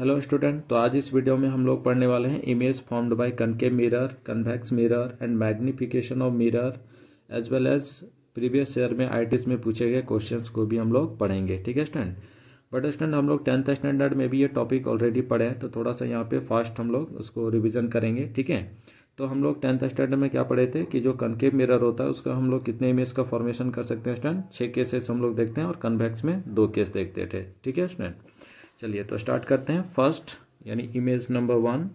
hello student तो आज इस वीडियो में हम लोग पढ़ने वाले हैं image formed by concave mirror convex mirror and magnification of mirror as well as previous year में आई में पूछे गए क्वेश्चंस को भी हम लोग पढ़ेंगे ठीक है स्टूडेंट बट स्टूडेंट हम लोग टेंथ स्टैंडर्ड में भी ये टॉपिक ऑलरेडी पढ़े हैं तो थोड़ा सा यहाँ पे फास्ट हम लोग उसको रिविजन करेंगे ठीक है तो हम लोग टेंथ स्टैंडर्ड में क्या पढ़े थे कि जो कनकेव मिरर होता है उसका हम लोग कितने इमेज का फॉर्मेशन कर सकते हैं स्टूडेंट छः केसेस हम लोग देखते हैं और कन्वेक्स में दो केस देखते थे ठीक है स्टूडेंट चलिए तो स्टार्ट करते हैं फर्स्ट यानी इमेज नंबर वन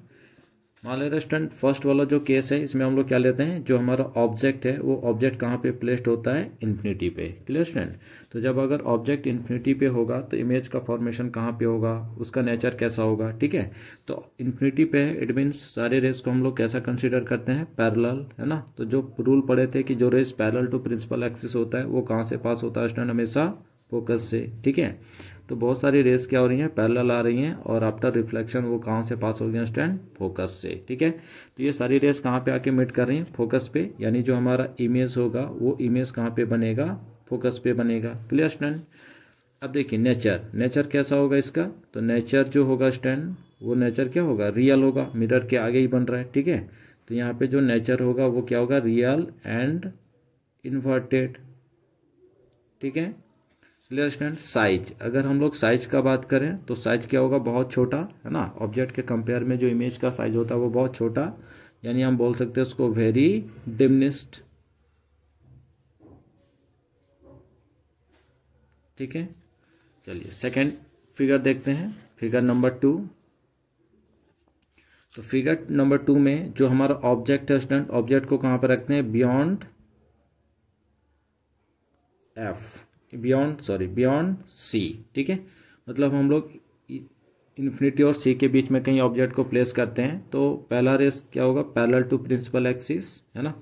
मान लेते स्टूडेंट फर्स्ट वाला जो केस है इसमें हम लोग क्या लेते हैं जो हमारा ऑब्जेक्ट है वो ऑब्जेक्ट कहाँ पे प्लेस्ड होता है इन्फिनिटी पे क्लियर स्टूडेंट तो जब अगर ऑब्जेक्ट इन्फिनिटी पे होगा तो इमेज का फॉर्मेशन कहाँ पे होगा उसका नेचर कैसा होगा ठीक है तो इन्फिनिटी पे इट मीन्स सारे रेस को हम लोग कैसा कंसिडर करते हैं पैरल है ना तो जो रूल पड़े थे कि जो rays parallel to principal axis होता है वो कहाँ से पास होता है स्टूडेंट हमेशा फोकस से ठीक है तो बहुत सारी रेस क्या हो रही हैं पैरेलल आ रही हैं और आफ्टर रिफ्लेक्शन वो कहाँ से पास हो गया स्टैंड फोकस से ठीक है तो ये सारी रेस कहाँ पे आके मिट कर रही हैं फोकस पे यानी जो हमारा इमेज होगा वो इमेज कहाँ पे बनेगा फोकस पे बनेगा क्लियर स्टैंड अब देखिए नेचर नेचर कैसा होगा इसका तो नेचर जो होगा स्टैंड वो नेचर क्या होगा रियल होगा मिरर के आगे ही बन रहा है ठीक है तो यहाँ पे जो नेचर होगा वो क्या होगा रियल एंड इन्वर्टेड ठीक है क्लियर स्टूडेंट साइज अगर हम लोग साइज का बात करें तो साइज क्या होगा बहुत छोटा है ना ऑब्जेक्ट के कंपेयर में जो इमेज का साइज होता है वो बहुत छोटा यानी हम बोल सकते हैं उसको वेरी डिमनिस्ट ठीक है चलिए सेकंड फिगर देखते हैं फिगर नंबर टू तो फिगर नंबर टू में जो हमारा ऑब्जेक्ट है स्टूडेंट ऑब्जेक्ट को कहां पर रखते हैं beyond F beyond sorry beyond C ठीक है मतलब हम लोग इन्फिनिटी और सी के बीच में कहीं ऑब्जेक्ट को प्लेस करते हैं तो पहला रेस क्या होगा पैरल टू प्रिंसिपल एक्सिस है ना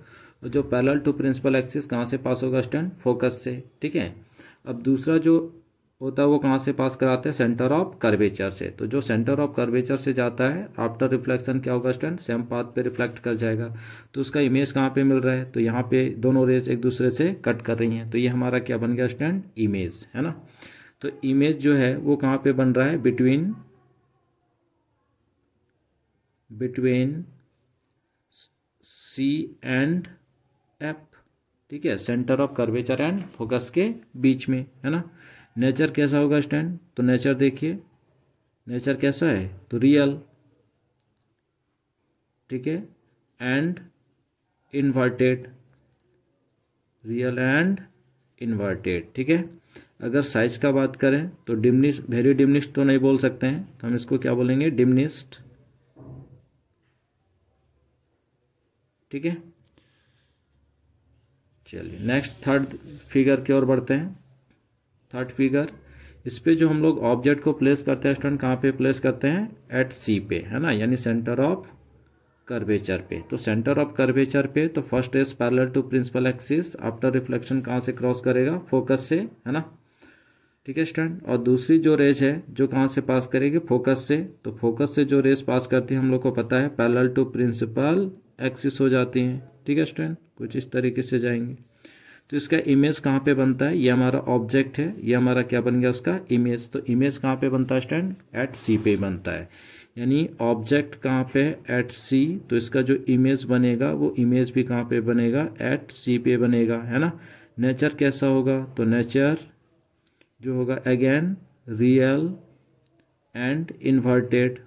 और जो पैरल टू प्रिंसिपल एक्सिस कहाँ से पास होगा स्टैंड फोकस से ठीक है अब दूसरा जो होता है वो कहाँ से पास कराते हैं सेंटर ऑफ कर्वेचर से तो जो सेंटर ऑफ कर्वेचर से जाता है आफ्टर रिफ्लेक्शन क्या होगा स्टैंड सेम पाथ पे रिफ्लेक्ट कर जाएगा तो उसका इमेज कहाँ पे मिल रहा है तो यहाँ पे दोनों रेज एक दूसरे से कट कर रही हैं तो ये हमारा क्या बन गया स्टैंड इमेज है ना तो इमेज जो है वो कहाँ पे बन रहा है between between C and F ठीक है centre of curvature and focus के बीच में है ना नेचर कैसा होगा स्टैंड तो नेचर देखिए नेचर कैसा है तो रियल ठीक है and inverted real and inverted ठीक है अगर साइज का बात करें तो डिमनिस्ट वेरी डिमनिस्ट तो नहीं बोल सकते हैं तो हम इसको क्या बोलेंगे डिमनिस्ट ठीक है चलिए नेक्स्ट थर्ड फिगर की ओर बढ़ते हैं थर्ड फिगर इस पर जो हम लोग ऑब्जेक्ट को प्लेस करते हैं स्टूडेंट कहाँ पे प्लेस करते हैं एट सी पे है ना यानी सेंटर ऑफ कर्वेचर पे तो सेंटर ऑफ कर्वेचर पे तो first is parallel to principal axis after reflection कहाँ से क्रॉस करेगा फोकस से है ना ठीक है स्टूडेंट और दूसरी जो रेज है जो कहाँ से पास करेगी फोकस से तो फोकस से जो रेज पास करती है हम लोग को पता है पैरल टू प्रिंसिपल एक्सिस हो जाती हैं ठीक है स्टूडेंट कुछ इस तरीके से जाएंगे तो इसका इमेज कहाँ पे बनता है ये हमारा ऑब्जेक्ट है ये हमारा क्या बन गया उसका इमेज तो इमेज कहाँ पे बनता है स्टैंड एट सी पे बनता है यानी ऑब्जेक्ट कहाँ पे एट सी तो इसका जो इमेज बनेगा वो इमेज भी कहाँ पे बनेगा एट सी पे बनेगा है ना नेचर कैसा होगा तो नेचर जो होगा अगेन रियल एंड इन्वर्टेड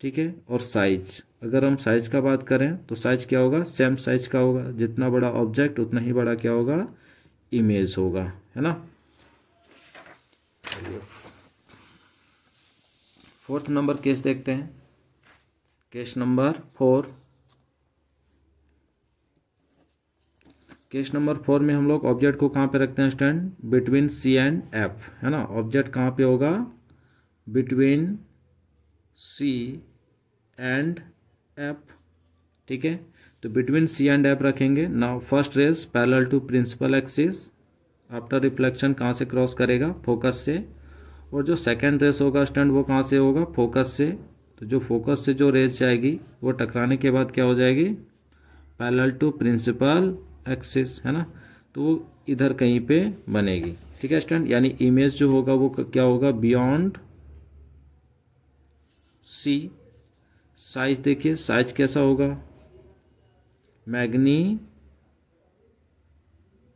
ठीक है और साइज अगर हम साइज का बात करें तो साइज क्या होगा सेम साइज का होगा जितना बड़ा ऑब्जेक्ट उतना ही बड़ा क्या होगा इमेज होगा है ना फोर्थ नंबर केस देखते हैं case number four case number four में हम लोग ऑब्जेक्ट को कहाँ पे रखते हैं stand between C and F है ना ऑब्जेक्ट कहाँ पे होगा बिटवीन सी एंड एप ठीक है तो बिटवीन सी एंड एप रखेंगे now first rays parallel to principal axis after reflection कहाँ से क्रॉस करेगा फोकस से और जो सेकेंड रेस होगा स्टैंड वो कहाँ से होगा फोकस से तो जो फोकस से जो रेस जाएगी वो टकराने के बाद क्या हो जाएगी पैरेलल टू प्रिंसिपल एक्सिस है ना तो वो इधर कहीं पे बनेगी ठीक है स्टैंड यानी इमेज जो होगा वो क्या होगा बियॉन्ड सी साइज देखिए साइज कैसा होगा मैग्नी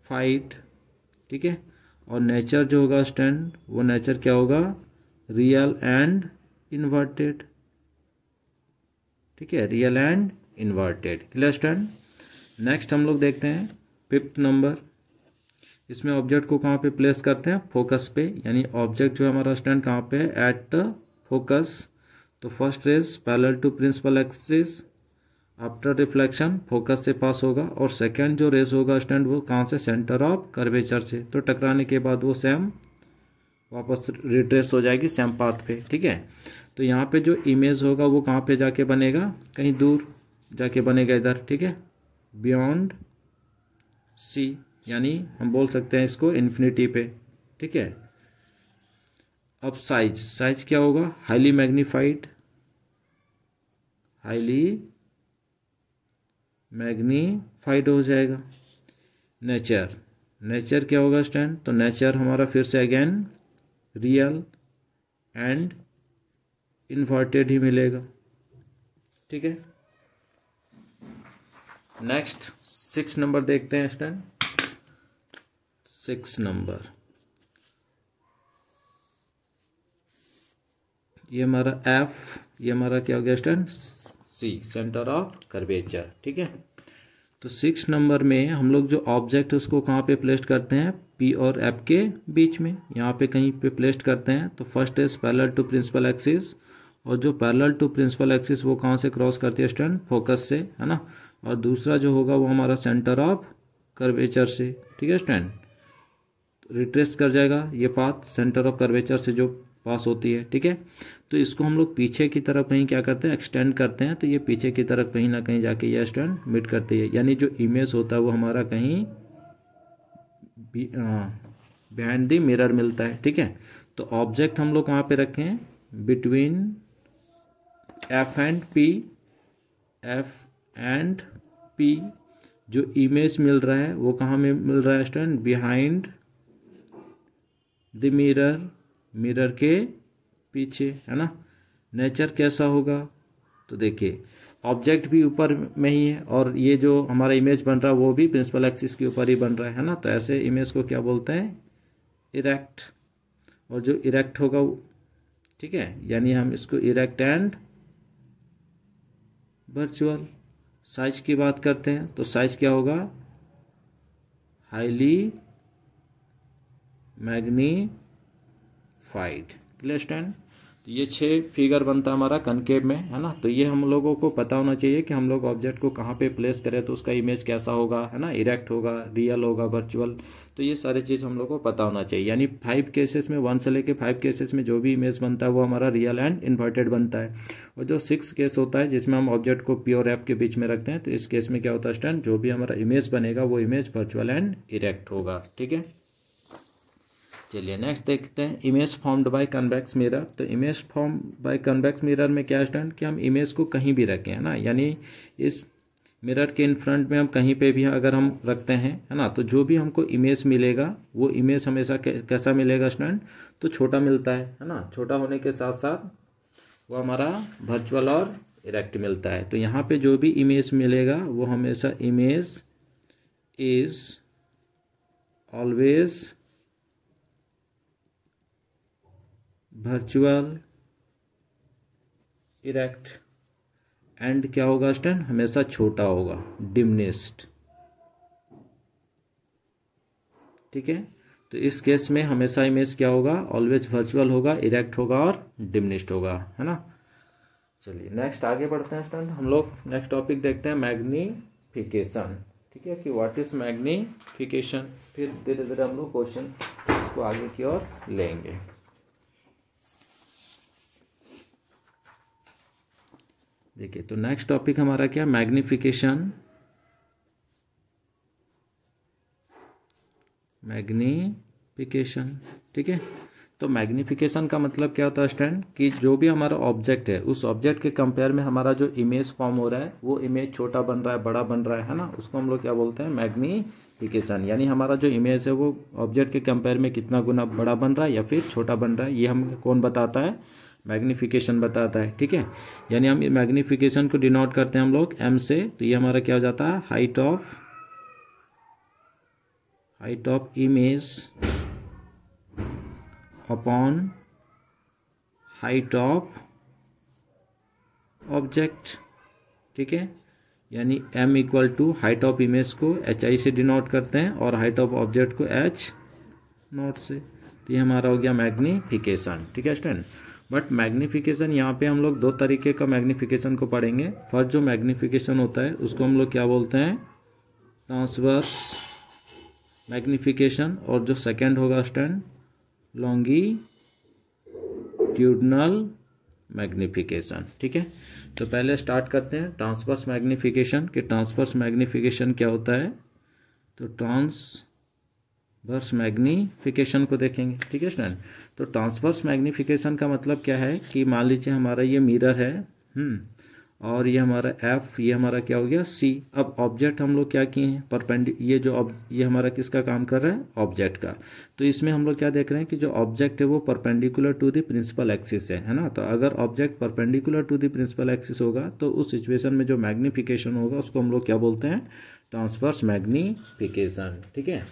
फाइट ठीक है और नेचर जो होगा स्टैंड वो नेचर क्या होगा रियल एंड इन्वर्टेड ठीक है real and inverted clear stand next हम लोग देखते हैं फिफ्थ नंबर इसमें ऑब्जेक्ट को कहाँ पे प्लेस करते हैं फोकस पे यानी ऑब्जेक्ट जो है हमारा स्टैंड कहाँ पे है एट फोकस तो first rays parallel to principal axis after reflection focus से पास होगा और सेकेंड जो रेस होगा स्टैंड वो कहाँ से सेंटर ऑफ कर्वेचर से तो टकराने के बाद वो सेम वापस रिट्रेस हो जाएगी सेम पाथ पे ठीक है तो यहाँ पे जो इमेज होगा वो कहाँ पे जाके बनेगा कहीं दूर जाके बनेगा इधर ठीक है बियॉन्ड सी यानी हम बोल सकते हैं इसको इन्फिनिटी पे ठीक है अब साइज साइज क्या होगा हाईली मैग्नीफाइड हाईली मैग्नीफाइड हो जाएगा नेचर नेचर क्या होगा स्टैंड तो नेचर हमारा फिर से अगेन रियल एंड इन्वर्टेड ही मिलेगा ठीक है नेक्स्ट सिक्स नंबर देखते हैं स्टैंड सिक्स नंबर ये हमारा एफ ये हमारा क्या हो गया stand C centre of curvature ठीक है तो सिक्स नंबर में हम लोग जो ऑब्जेक्ट उसको कहाँ पे प्लेस्ड करते हैं पी और एफ के बीच में यहाँ पे कहीं पे प्लेस्ड करते हैं तो first is parallel to principal axis और जो पैरल टू प्रिंसिपल एक्सिस वो कहाँ से क्रॉस करती है स्टैंड फोकस से है ना और दूसरा जो होगा वो हमारा सेंटर ऑफ कर्वेचर से ठीक है स्टैंड रिट्रेस कर जाएगा ये पाथ सेंटर ऑफ कर्वेचर से जो पास होती है ठीक है तो इसको हम लोग पीछे की तरफ कहीं क्या करते हैं एक्सटेंड करते हैं तो ये पीछे की तरफ कहीं ना कहीं जाके ये एक्सटेंड मिट करती है यानी जो इमेज होता है वो हमारा कहीं बिहाइंड दी मिरर मिलता है ठीक है तो ऑब्जेक्ट हम लोग कहाँ पे रखें between F and P F and P जो इमेज मिल रहा है वो कहाँ में मिल रहा है stand behind the mirror mirror के पीछे है ना नेचर कैसा होगा तो देखिए ऑब्जेक्ट भी ऊपर में ही है और ये जो हमारा इमेज बन रहा है वो भी प्रिंसिपल एक्सिस के ऊपर ही बन रहा है है ना तो ऐसे इमेज को क्या बोलते हैं इरेक्ट और जो इरेक्ट होगा वो ठीक है यानी हम इसको इरेक्ट एंड वर्चुअल साइज की बात करते हैं तो साइज क्या होगा हाईली मैग्नी फाइट क्लियर तो ये छह फिगर बनता हमारा कनकेव में है ना तो ये हम लोगों को पता होना चाहिए कि हम लोग ऑब्जेक्ट को कहाँ पे प्लेस करें तो उसका इमेज कैसा होगा है ना इरेक्ट होगा रियल होगा वर्चुअल तो ये सारी चीज़ हम लोग को पता होना चाहिए यानी फाइव केसेस में वन से लेके फाइव केसेस में जो भी इमेज बनता है वो हमारा रियल एंड इन्वर्टेड बनता है और जो सिक्स केस होता है जिसमें हम ऑब्जेक्ट को प्योर ऐप के बीच में रखते हैं तो इस केस में क्या होता है स्टैंड जो भी हमारा इमेज बनेगा वो इमेज वर्चुअल एंड इरेक्ट होगा ठीक है चलिए नेक्स्ट देखते हैं image formed by convex mirror तो image form by convex mirror में क्या स्टैंड कि हम इमेज को कहीं भी रखें है ना यानी इस मिरर के इन फ्रंट में हम कहीं पे भी अगर हम रखते हैं है ना तो जो भी हमको इमेज मिलेगा वो इमेज हमेशा कैसा मिलेगा स्टैंड तो छोटा मिलता है है ना छोटा होने के साथ साथ वो हमारा वर्चुअल और इरेक्ट मिलता है तो यहाँ पर जो भी इमेज मिलेगा वो हमेशा image is always virtual erect and क्या होगा स्टैंड हमेशा छोटा होगा डिमनेस्ट ठीक है तो इस केस में हमेशा इमेज क्या होगा ऑलवेज वर्चुअल होगा इरेक्ट होगा और डिमनिस्ट होगा है ना चलिए नेक्स्ट आगे बढ़ते हैं स्टैंड हम लोग नेक्स्ट टॉपिक देखते हैं मैग्नीफिकेशन ठीक है कि व्हाट इज मैग्नीफिकेशन फिर धीरे धीरे हम लोग क्वेश्चन को आगे की ओर लेंगे देखिए तो नेक्स्ट टॉपिक हमारा क्या मैग्निफिकेशन मैग्निफिकेशन ठीक है तो मैग्निफिकेशन का मतलब क्या होता है स्टैंड कि जो भी हमारा ऑब्जेक्ट है उस ऑब्जेक्ट के कंपेयर में हमारा जो इमेज फॉर्म हो रहा है वो इमेज छोटा बन रहा है बड़ा बन रहा है है ना उसको हम लोग क्या बोलते हैं मैग्निफिकेशन यानी हमारा जो इमेज है वो ऑब्जेक्ट के कंपेयर में कितना गुना बड़ा बन रहा है या फिर छोटा बन रहा है ये हम कौन बताता है मैग्नीफिकेशन बताता है ठीक है यानी हम मैग्नीफिकेशन को डिनोट करते हैं हम लोग एम से तो ये हमारा क्या हो जाता है height of height of image upon height of object ठीक है यानी m equal to height of image को एच आई से डिनोट करते हैं और हाइट ऑफ ऑब्जेक्ट को एच नोट से तो ये हमारा हो गया मैग्नीफिकेशन ठीक है स्टूडेंट बट मैग्नीफिकेशन यहाँ पे हम लोग दो तरीके का मैग्नीफिकेशन को पढ़ेंगे फर्स्ट जो मैग्नीफिकेशन होता है उसको हम लोग क्या बोलते हैं ट्रांसवर्स मैग्नीफिकेशन और जो सेकेंड होगा स्टैंड लॉन्गी ट्यूडनल मैग्नीफिकेशन ठीक है तो पहले स्टार्ट करते हैं ट्रांसवर्स मैग्नीफिकेशन कि ट्रांसवर्स मैग्नीफिकेशन क्या होता है तो ट्रांस ट्रांसवर्स मैग्नीफिकेशन को देखेंगे ठीक है स्टैंड तो ट्रांसवर्स मैग्नीफिकेशन का मतलब क्या है कि मान लीजिए हमारा ये मिरर है हम्म, और ये हमारा एफ ये हमारा क्या हो गया सी अब ऑब्जेक्ट हम लोग क्या किए हैं परपेंड ये जो ये हमारा किसका काम कर रहा है ऑब्जेक्ट का तो इसमें हम लोग क्या देख रहे हैं कि जो ऑब्जेक्ट है वो perpendicular to the principal axis है है ना तो अगर object perpendicular to the principal axis होगा तो उस सिचुएशन में जो मैग्नीफिकेशन होगा उसको हम लोग क्या बोलते हैं ट्रांसवर्स मैग्नीफिकेशन ठीक है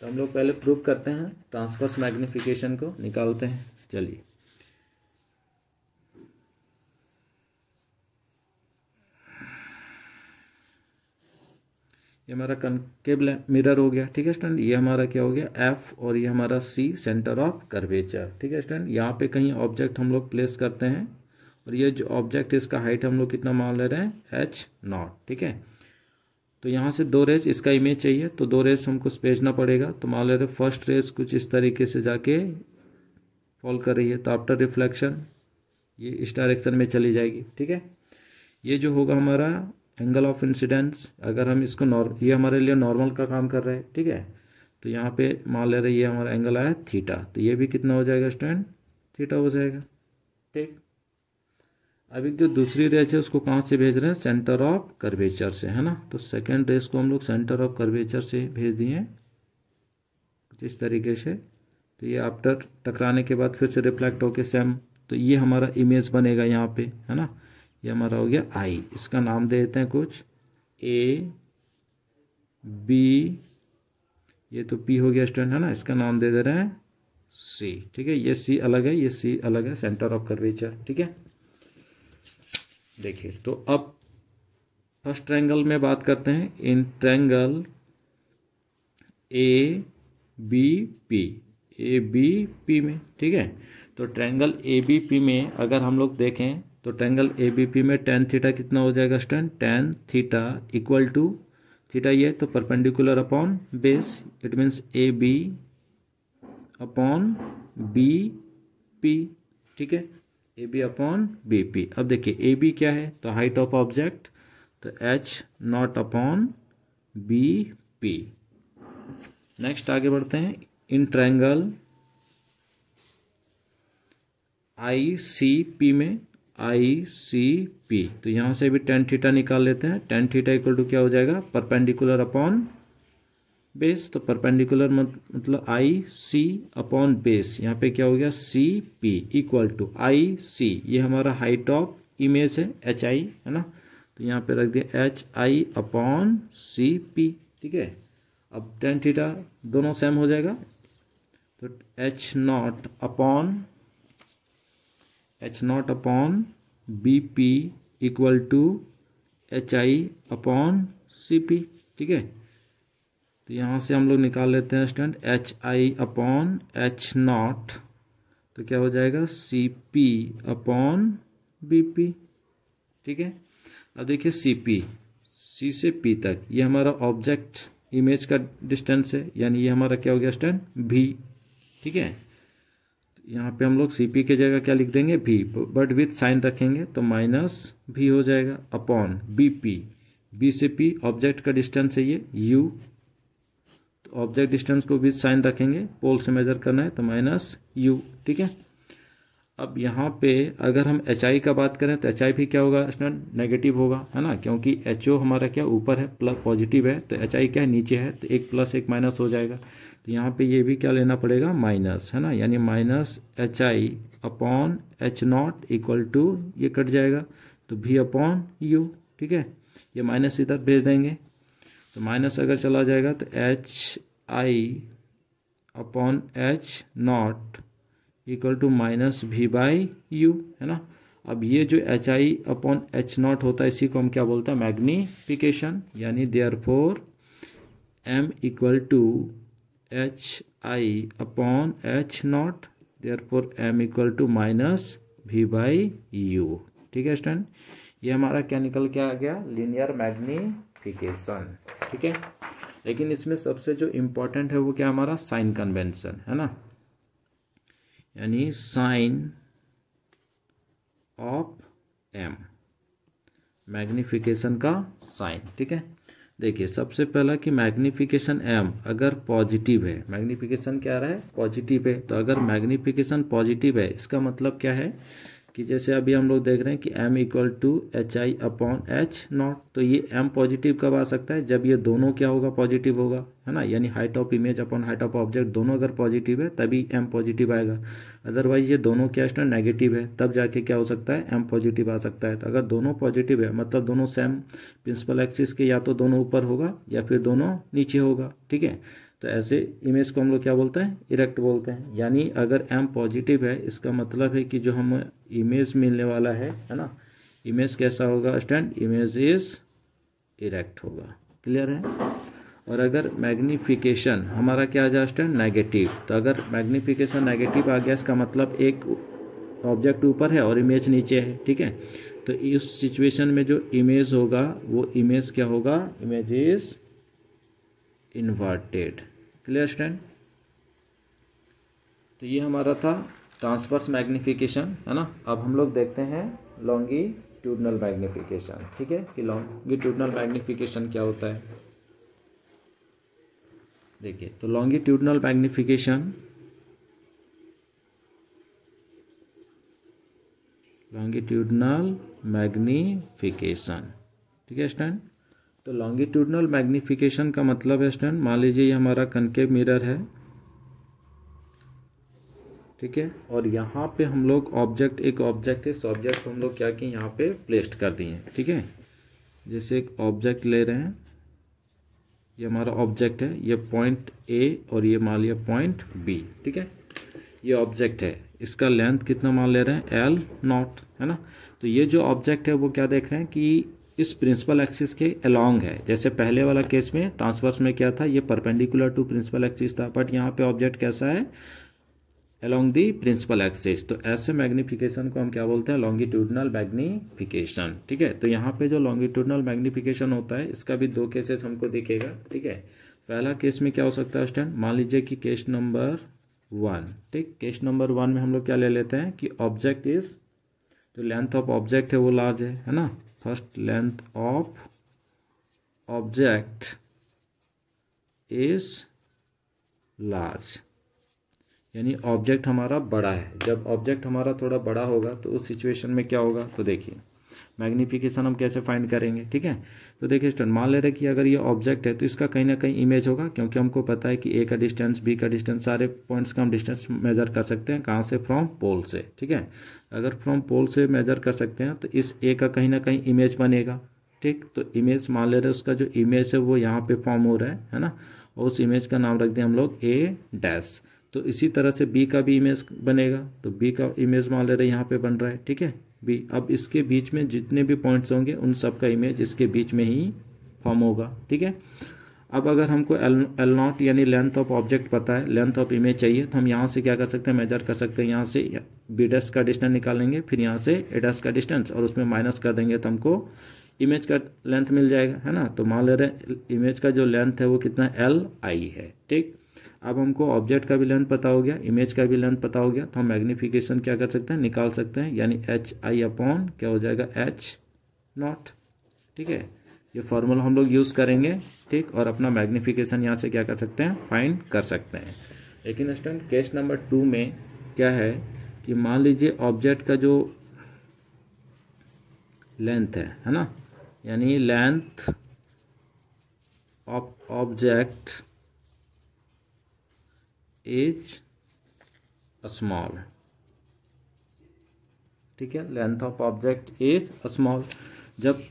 तो हम लोग पहले प्रूव करते हैं ट्रांसफर्स मैग्निफिकेशन को निकालते हैं चलिए ये हमारा कनकेब मिरर हो गया ठीक है स्टूडेंट ये हमारा क्या हो गया एफ और ये हमारा सी सेंटर ऑफ कर्वेचर ठीक है स्टूडेंट यहाँ पे कहीं ऑब्जेक्ट हम लोग प्लेस करते हैं और ये जो ऑब्जेक्ट इसका हाइट हम लोग कितना मान ले रहे हैं एच नॉट ठीक है तो यहाँ से दो रेस इसका इमेज चाहिए तो दो रेस हमको भेजना पड़ेगा तो मान ले रहे फर्स्ट रेस कुछ इस तरीके से जाके फॉल कर रही है तो आफ्टर रिफ्लेक्शन ये इस डायरेक्शन में चली जाएगी ठीक है ये जो होगा हमारा एंगल ऑफ इंसिडेंस अगर हम इसको नॉर्म ये हमारे लिए नॉर्मल का काम कर रहे हैं ठीक है तो यहाँ पे मान ले रहे ये हमारा एंगल आया थीटा तो ये भी कितना हो जाएगा स्टैंड थीटा हो जाएगा ठीक अभी जो दूसरी रेस है उसको कहाँ से भेज रहे हैं सेंटर ऑफ कर्वेचर से है ना तो सेकेंड रेस को हम लोग सेंटर ऑफ कर्वेचर से भेज दिए कुछ इस तरीके से तो ये आफ्टर टकराने के बाद फिर से रिफ्लेक्ट होके सेम तो ये हमारा इमेज बनेगा यहाँ पे है ना ये हमारा हो गया आई इसका नाम दे देते हैं कुछ ए बी ये तो पी हो गया स्टूडेंट है ना इसका नाम दे दे रहे हैं सी ठीक है ये सी अलग है ये सी अलग है सेंटर ऑफ कर्वेचर ठीक है देखिए तो अब फर्स्ट ट्रैंगल में बात करते हैं in triangle A B P A B P में ठीक है तो ट्रैंगल ए बी पी में अगर हम लोग देखें तो ट्रैंगल ए बी पी में टेन थीटा कितना हो जाएगा stand tan theta equal to theta ये तो perpendicular upon base it means A B upon B P ठीक है A B upon B P अब देखिए ए बी क्या है तो हाइट ऑफ ऑब्जेक्ट तो H naught upon B P next आगे बढ़ते हैं in triangle I C P में आई सी पी तो यहाँ से भी टेन थीटा निकाल लेते हैं टेन थीटा इक्वल टू क्या हो जाएगा परपेंडिकुलर अपॉन बेस तो परपेंडिकुलर मतलब आई सी अपॉन बेस यहाँ पे क्या हो गया C P equal to I C ये हमारा हाइट ऑफ इमेज है एच आई है ना तो यहाँ पे रख दिया H I upon C P ठीक है अब टेन थीटा दोनों सेम हो जाएगा तो H naught upon H naught upon B P equal to H I upon C P ठीक है तो यहाँ से हम लोग निकाल लेते हैं student H I upon H naught तो क्या हो जाएगा C P upon B P ठीक है अब देखिए सी पी सी से पी तक ये हमारा ऑब्जेक्ट इमेज का डिस्टेंस है यानी ये हमारा क्या हो गया स्टैंड भी ठीक है यहाँ पे हम लोग सी पी के जगह क्या लिख देंगे भी बट विथ साइन रखेंगे तो माइनस भी हो जाएगा अपॉन बी पी बी से पी ऑब्जेक्ट का डिस्टेंस है ये यू ऑब्जेक्ट डिस्टेंस को भी साइन रखेंगे पोल से मेजर करना है तो माइनस यू ठीक है अब यहाँ पे अगर हम एच आई का बात करें तो एच आई भी क्या होगा स्टूडेंट नेगेटिव होगा है ना क्योंकि एच ओ हमारा क्या ऊपर है प्लस पॉजिटिव है तो एच आई क्या है नीचे है तो एक प्लस एक माइनस हो जाएगा तो यहाँ पे ये भी क्या लेना पड़ेगा माइनस है ना यानी minus H I upon H naught equal to ये कट जाएगा तो भी अपॉन यू ठीक है ये माइनस इधर भेज देंगे तो माइनस अगर चला जाएगा तो H I upon H naught equal to minus V by U है ना अब ये जो H I upon H naught होता है इसी को हम क्या बोलते हैं मैग्नीफिकेशन यानी therefore M equal to H I upon H naught therefore M equal to minus V by U ठीक है स्टैंड ये हमारा क्या निकल के आ गया लीनियर मैग्नी रेक्टिफिकेशन ठीक है लेकिन इसमें सबसे जो इम्पोर्टेंट है वो क्या हमारा साइन कन्वेंशन है ना यानी साइन ऑफ एम मैग्निफिकेशन का साइन ठीक है देखिए सबसे पहला कि मैग्निफिकेशन एम अगर पॉजिटिव है मैग्निफिकेशन क्या रहा है पॉजिटिव है तो अगर मैग्निफिकेशन पॉजिटिव है इसका मतलब क्या है कि जैसे अभी हम लोग देख रहे हैं कि m equal to H I upon H naught तो ये m पॉजिटिव कब आ सकता है जब ये दोनों क्या होगा पॉजिटिव होगा है ना यानी height of image upon height of object दोनों अगर पॉजिटिव है तभी m पॉजिटिव आएगा अदरवाइज ये दोनों क्या है नेगेटिव है तब जाके क्या हो सकता है m पॉजिटिव आ सकता है तो अगर दोनों पॉजिटिव है मतलब दोनों सेम प्रिंसिपल एक्सिस के या तो दोनों ऊपर होगा या फिर दोनों नीचे होगा ठीक है तो ऐसे इमेज को हम लोग क्या बोलते हैं इरेक्ट बोलते हैं यानी अगर एम पॉजिटिव है इसका मतलब है कि जो हम इमेज मिलने वाला है है ना इमेज कैसा होगा स्टैंड इमेज इज इरेक्ट होगा क्लियर है और अगर मैग्नीफिकेशन हमारा क्या आ जाए स्टैंड नेगेटिव तो अगर मैग्निफिकेशन नेगेटिव आ गया इसका मतलब एक ऑब्जेक्ट ऊपर है और इमेज नीचे है ठीक है तो इस सिचुएशन में जो इमेज होगा वो इमेज क्या होगा image is inverted clear stand तो ये हमारा था ट्रांसवर्स मैग्निफिकेशन है ना अब हम लोग देखते हैं लॉन्गी ट्यूबनल मैग्निफिकेशन ठीक है कि लॉन्गीट्यूडनल मैग्निफिकेशन क्या होता है देखिए तो लॉन्गीट्यूडनल मैग्निफिकेशन लॉन्गिट्यूडनल मैग्निफिकेशन ठीक है स्टैंड तो लॉन्गिट्यूडनल मैग्निफिकेशन का मतलब है स्टैंड मान लीजिए ये हमारा कनकेव मिरर है ठीक है और यहाँ पे हम लोग ऑब्जेक्ट एक ऑब्जेक्ट है सब्जेक्ट हम लोग क्या कि यहाँ पे प्लेस्ड कर दिए ठीक है जैसे एक ऑब्जेक्ट ले रहे हैं ये हमारा ऑब्जेक्ट है ये पॉइंट ए और ये मान लिया पॉइंट बी ठीक है ये ऑब्जेक्ट है इसका लेंथ कितना मान ले रहे हैं एल नॉट है ना तो ये जो ऑब्जेक्ट है वो क्या देख रहे हैं कि इस प्रिंसिपल एक्सिस के अलोंग है जैसे पहले वाला केस में ट्रांसवर्स में क्या था ये परपेंडिकुलर टू प्रिंसिपल एक्सिस था बट यहाँ पे ऑब्जेक्ट कैसा है अलॉन्ग दी प्रिंसिपल एक्सिस तो ऐसे मैग्निफिकेशन को हम क्या बोलते हैं लॉन्गिट्यूडनल मैग्निफिकेशन ठीक है तो यहाँ पे जो लॉन्गिट्यूडनल मैग्निफिकेशन होता है इसका भी दो केसेस हमको दिखेगा ठीक है पहला केस में क्या हो सकता है स्टैंड मान लीजिए कि केस नंबर वन ठीक केस नंबर वन में हम लोग क्या ले लेते हैं कि ऑब्जेक्ट इज जो लेंथ ऑफ ऑब्जेक्ट है वो लार्ज है है ना first length of object is large यानी ऑब्जेक्ट हमारा बड़ा है जब ऑब्जेक्ट हमारा थोड़ा बड़ा होगा तो उस सिचुएशन में क्या होगा तो देखिए मैग्निफिकेशन हम कैसे फाइंड करेंगे ठीक है तो देखिए स्टूडेंट मान ले रहे कि अगर ये ऑब्जेक्ट है तो इसका कहीं ना कहीं इमेज होगा क्योंकि हमको पता है कि ए का डिस्टेंस बी का डिस्टेंस सारे पॉइंट्स का हम डिस्टेंस मेजर कर सकते हैं कहाँ से फ्रॉम पोल से ठीक है अगर फ्रॉम पोल से मेजर कर सकते हैं तो इस ए का कहीं ना कहीं इमेज बनेगा ठीक तो इमेज मान ले रहे उसका जो इमेज है वो यहाँ पे फॉर्म हो रहा है है ना और उस इमेज का नाम रख दें हम लोग ए डैश तो इसी तरह से बी का भी इमेज बनेगा तो बी का इमेज मान ले रहे यहाँ पे बन रहा है ठीक है बी अब इसके बीच में जितने भी पॉइंट्स होंगे उन सब का इमेज इसके बीच में ही फॉर्म होगा ठीक है अब अगर हमको एल एल नॉट यानी लेंथ ऑफ ऑब्जेक्ट पता है लेंथ ऑफ इमेज चाहिए तो हम यहाँ से क्या कर सकते हैं मेजर कर सकते हैं यहाँ से बी डेस्क का डिस्टेंस निकालेंगे फिर यहाँ से ए डेस्क का डिस्टेंस और उसमें माइनस कर देंगे तो हमको इमेज का लेंथ मिल जाएगा है ना तो मान ले रहे हैं इमेज का जो लेंथ है वो कितना एल आई है ठीक अब हमको ऑब्जेक्ट का भी लेंथ पता हो गया इमेज का भी लेंथ पता हो गया तो हम मैग्निफिकेशन क्या कर सकते हैं निकाल सकते हैं यानी एच आई अपॉन क्या हो जाएगा एच नॉट ठीक है ये फॉर्मूला हम लोग यूज़ करेंगे ठीक और अपना मैग्निफिकेशन यहाँ से क्या कर सकते हैं फाइंड कर सकते हैं लेकिन स्टूडेंट केस नंबर टू में क्या है कि मान लीजिए ऑब्जेक्ट का जो लेंथ है है ना यानी length of object is small ठीक है length of object is small जब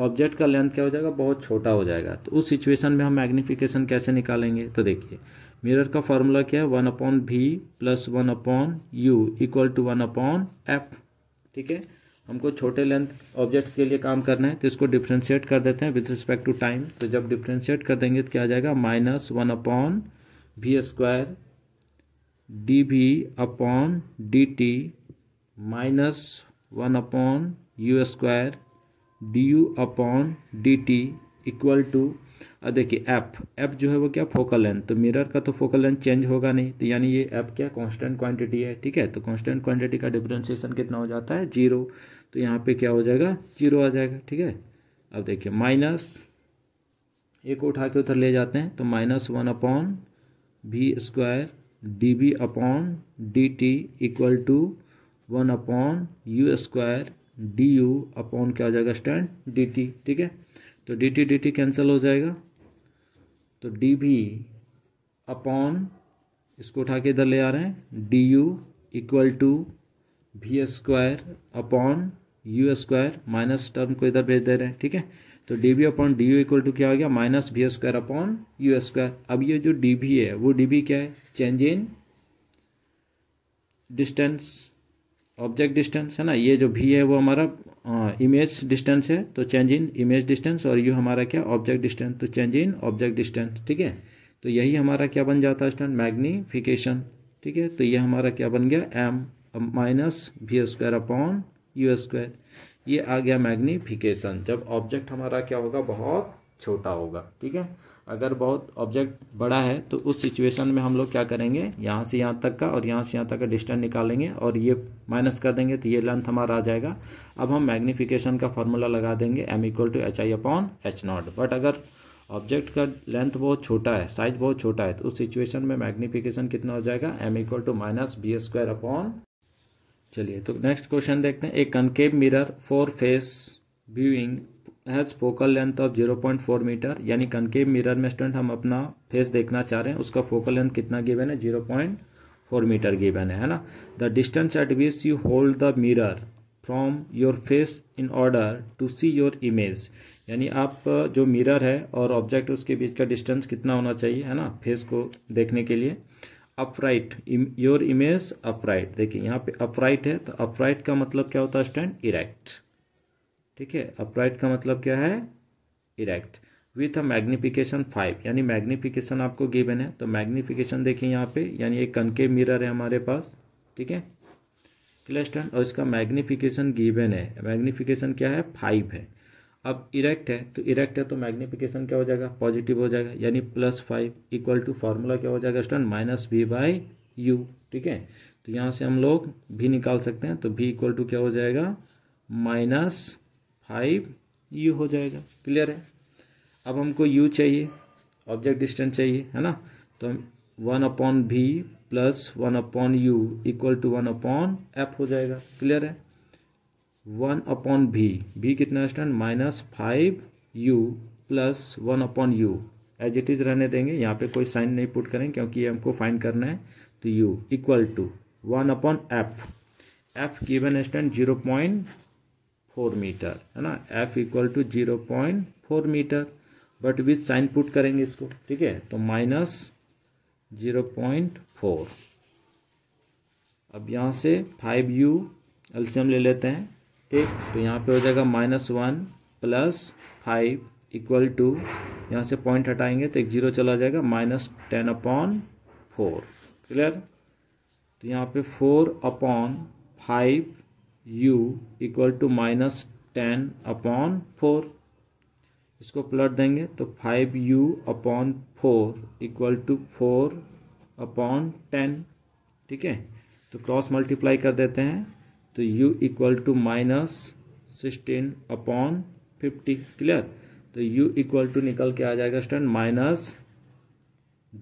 ऑब्जेक्ट का लेंथ क्या हो जाएगा बहुत छोटा हो जाएगा तो उस सिचुएशन में हम मैग्निफिकेशन कैसे निकालेंगे तो देखिए मिरर का फॉर्मूला क्या है one upon V plus one upon U equal to one upon F ठीक है हमको छोटे लेंथ ऑब्जेक्ट्स के लिए काम करना है तो इसको डिफ्रेंशिएट कर देते हैं विथ रिस्पेक्ट टू टाइम तो जब डिफ्रेंशिएट कर देंगे तो क्या आ जाएगा minus one upon V square D V upon D T minus one upon U square D U upon D T equal to देखिए एफ एफ जो है वो क्या फोकल लेंथ तो मिरर का तो फोकल लेंथ चेंज होगा नहीं तो यानी ये एफ क्या कांस्टेंट क्वांटिटी है ठीक है तो कांस्टेंट क्वांटिटी का डिफ्रेंसिएशन कितना हो जाता है जीरो तो यहाँ पे क्या हो जाएगा जीरो आ जाएगा ठीक है अब देखिए माइनस एक उठा के उधर ले जाते हैं तो minus one upon V square D B upon D T equal to one upon U square D U upon क्या हो जाएगा स्टैंड डी टी ठीक है तो D T D T cancel हो जाएगा तो डी बी अपॉन इसको उठा के इधर ले आ रहे हैं D U equal to V square upon U square minus term को इधर भेज दे रहे हैं ठीक है तो D B upon D U equal to क्या हो गया minus V square upon U square अब ये जो डी बी है वो डी बी क्या है change in distance object distance है ना ये जो भी है वो हमारा इमेज डिस्टेंस है तो चेंज इन इमेज डिस्टेंस और यू हमारा क्या ऑब्जेक्ट डिस्टेंस तो चेंज इन ऑब्जेक्ट डिस्टेंस ठीक है तो यही हमारा क्या बन जाता है स्टैंड मैग्नीफिकेशन ठीक है तो ये हमारा क्या बन गया M minus V square upon U square ये आ गया मैग्नीफिकेशन जब ऑब्जेक्ट हमारा क्या होगा बहुत छोटा होगा ठीक है अगर बहुत ऑब्जेक्ट बड़ा है तो उस सिचुएशन में हम लोग क्या करेंगे यहाँ से यहाँ तक का और यहाँ से यहाँ तक का डिस्टेंस निकालेंगे और ये माइनस कर देंगे तो ये लेंथ हमारा आ जाएगा अब हम मैग्नीफिकेशन का फॉर्मूला लगा देंगे M equal to H I upon H naught but अगर ऑब्जेक्ट का लेंथ बहुत छोटा है साइज बहुत छोटा है तो उस सिचुएशन में मैग्नीफिकेशन कितना हो जाएगा M equal to minus B square upon चलिए तो नेक्स्ट क्वेश्चन देखते हैं a concave mirror for face viewing has focal length of zero point four metre यानी कनकेव मिरर में स्टूडेंट हम अपना फेस देखना चाह रहे हैं उसका फोकल लेंथ कितना गिवन है zero point four metre given है है ना the distance at which you hold the mirror from your face in order to see your image यानी आप जो मिरर है और ऑब्जेक्ट उसके बीच का डिस्टेंस कितना होना चाहिए है ना फेस को देखने के लिए अपराइट योर इमेज अपराइट देखिए यहाँ पे अपराइट है तो अपराइट का मतलब क्या होता है स्टैंड इरेक्ट ठीक है अपराइट का मतलब क्या है erect with a magnification five यानी मैग्निफिकेशन आपको गिवन है तो मैग्निफिकेशन देखिए यहाँ पे यानी एक कनके मिरर है हमारे पास ठीक है क्लियर स्टैंड और इसका मैग्निफिकेशन गिवन है मैग्निफिकेशन क्या है फाइव है अब इरेक्ट है तो इरेक्ट है तो मैग्निफिकेशन क्या हो जाएगा पॉजिटिव हो जाएगा यानी plus five equal to formula क्या हो जाएगा stand minus V by U ठीक है तो यहाँ से हम लोग भी निकाल सकते हैं तो भी इक्वल टू क्या हो जाएगा माइनस फाइव यू हो जाएगा क्लियर है अब हमको यू चाहिए ऑब्जेक्ट डिस्टेंस चाहिए है ना तो हम one upon V plus one upon U equal to one upon F हो जाएगा क्लियर है वन अपॉन भी भी कितना student minus five U plus one upon U as it is रहने देंगे यहाँ पे कोई साइन नहीं पुट करेंगे क्योंकि ये हमको फाइंड करना है तो U equal to one upon F F given student zero point four metre है ना F equal to zero point four metre but with sign put करेंगे इसको ठीक है तो माइनस जीरो पॉइंट फोर अब यहाँ से फाइव यू एल्सियम ले लेते हैं ठीक तो यहाँ पे हो जाएगा minus one plus five equal to यहाँ से पॉइंट हटाएंगे तो एक जीरो चला जाएगा minus ten upon four clear तो यहाँ पे four upon five U equal to minus ten upon four इसको प्लट देंगे तो five U upon four equal to four upon ten ठीक है तो क्रॉस मल्टीप्लाई कर देते हैं तो u equal to minus sixteen upon fifty clear तो u इक्वल टू निकल के आ जाएगा stand minus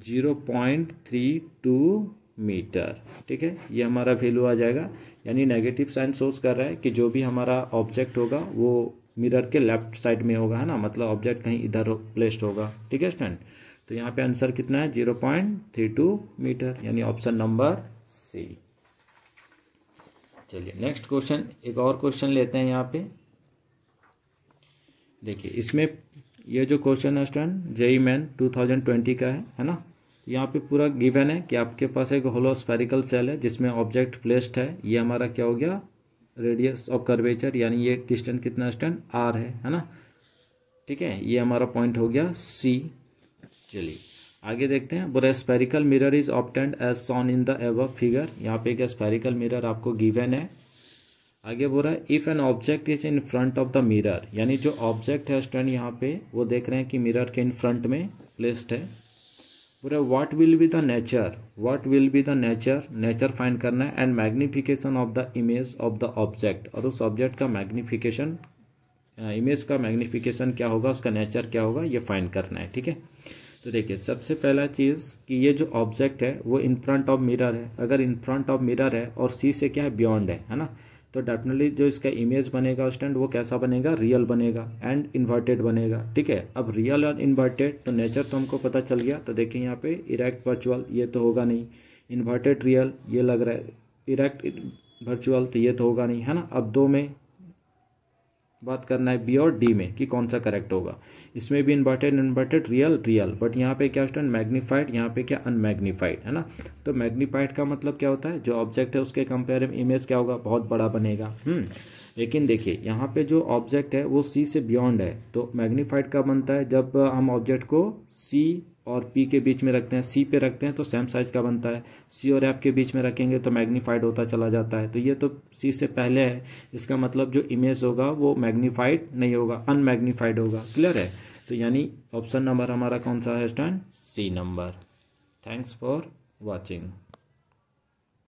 zero point three two metre ठीक है ये हमारा वैल्यू आ जाएगा यानी नेगेटिव साइन सोच कर रहा है कि जो भी हमारा ऑब्जेक्ट होगा वो मिरर के लेफ्ट साइड में होगा है ना मतलब ऑब्जेक्ट कहीं इधर प्लेस्ड होगा ठीक है स्टैंड तो यहाँ पे आंसर कितना है zero point three two metre यानी ऑप्शन नंबर सी चलिए नेक्स्ट क्वेश्चन एक और क्वेश्चन लेते हैं यहाँ पे देखिए इसमें ये जो क्वेश्चन है student JEE Main two thousand twenty का है है ना यहाँ पे पूरा गिवन है कि आपके पास एक होलोस्फेरिकल सेल है जिसमें ऑब्जेक्ट प्लेस्ड है ये हमारा क्या हो गया रेडियस ऑफ कर्वेचर यानी ये डिस्टेंस कितना स्टैंड आर है है ना ठीक है ये हमारा पॉइंट हो गया सी चलिए आगे देखते हैं बोले spherical mirror is obtained as shown in the above figure यहाँ पे एक स्पेरिकल मिरर आपको गिवन है आगे बोल रहा है if an object is in front of the mirror यानी जो ऑब्जेक्ट है स्टैंड यहाँ पे वो देख रहे हैं कि मिरर के इन फ्रंट में प्लेस्ड है बोल रहा है what will be the nature what will be the nature nature find करना है and magnification of the image of the object और उस ऑब्जेक्ट का मैग्निफिकेशन इमेज का मैग्निफिकेशन क्या होगा उसका नेचर क्या होगा ये फाइंड करना है ठीक है तो देखिए सबसे पहला चीज़ कि ये जो ऑब्जेक्ट है वो इन फ्रंट ऑफ मिरर है अगर इन फ्रंट ऑफ मिरर है और सी से क्या है बियॉन्ड है है ना तो डेफिनेटली जो इसका इमेज बनेगा उस टाइम वो कैसा बनेगा रियल बनेगा एंड इन्वर्टेड बनेगा ठीक है अब रियल और इन्वर्टेड तो नेचर तो हमको पता चल गया तो देखिए यहाँ पे इरेक्ट वर्चुअल ये तो होगा नहीं इन्वर्टेड रियल ये लग रहा है इरेक्ट वर्चुअल तो ये तो होगा नहीं है ना अब दो में बात करना है बी और डी में कि कौन सा करेक्ट होगा इसमें भी inverted inverted real real but यहाँ पे क्या स्टैंड मैग्नीफाइड यहाँ पे क्या अनमैग्नीफाइड है ना तो मैग्नीफाइड का मतलब क्या होता है जो ऑब्जेक्ट है उसके कंपेयर में इमेज क्या होगा बहुत बड़ा बनेगा हम्म लेकिन देखिए यहाँ पे जो ऑब्जेक्ट है वो सी से बियॉन्ड है तो मैग्नीफाइड का बनता है जब हम ऑब्जेक्ट को सी और पी के बीच में रखते हैं सी पे रखते हैं तो सेम साइज़ का बनता है सी और एफ के बीच में रखेंगे तो मैग्नीफाइड होता चला जाता है तो ये तो सी से पहले है इसका मतलब जो इमेज होगा वो मैग्नीफाइड नहीं होगा अनमैग्नीफाइड होगा क्लियर है तो यानी ऑप्शन नंबर हमारा कौन सा है stand C number thanks for watching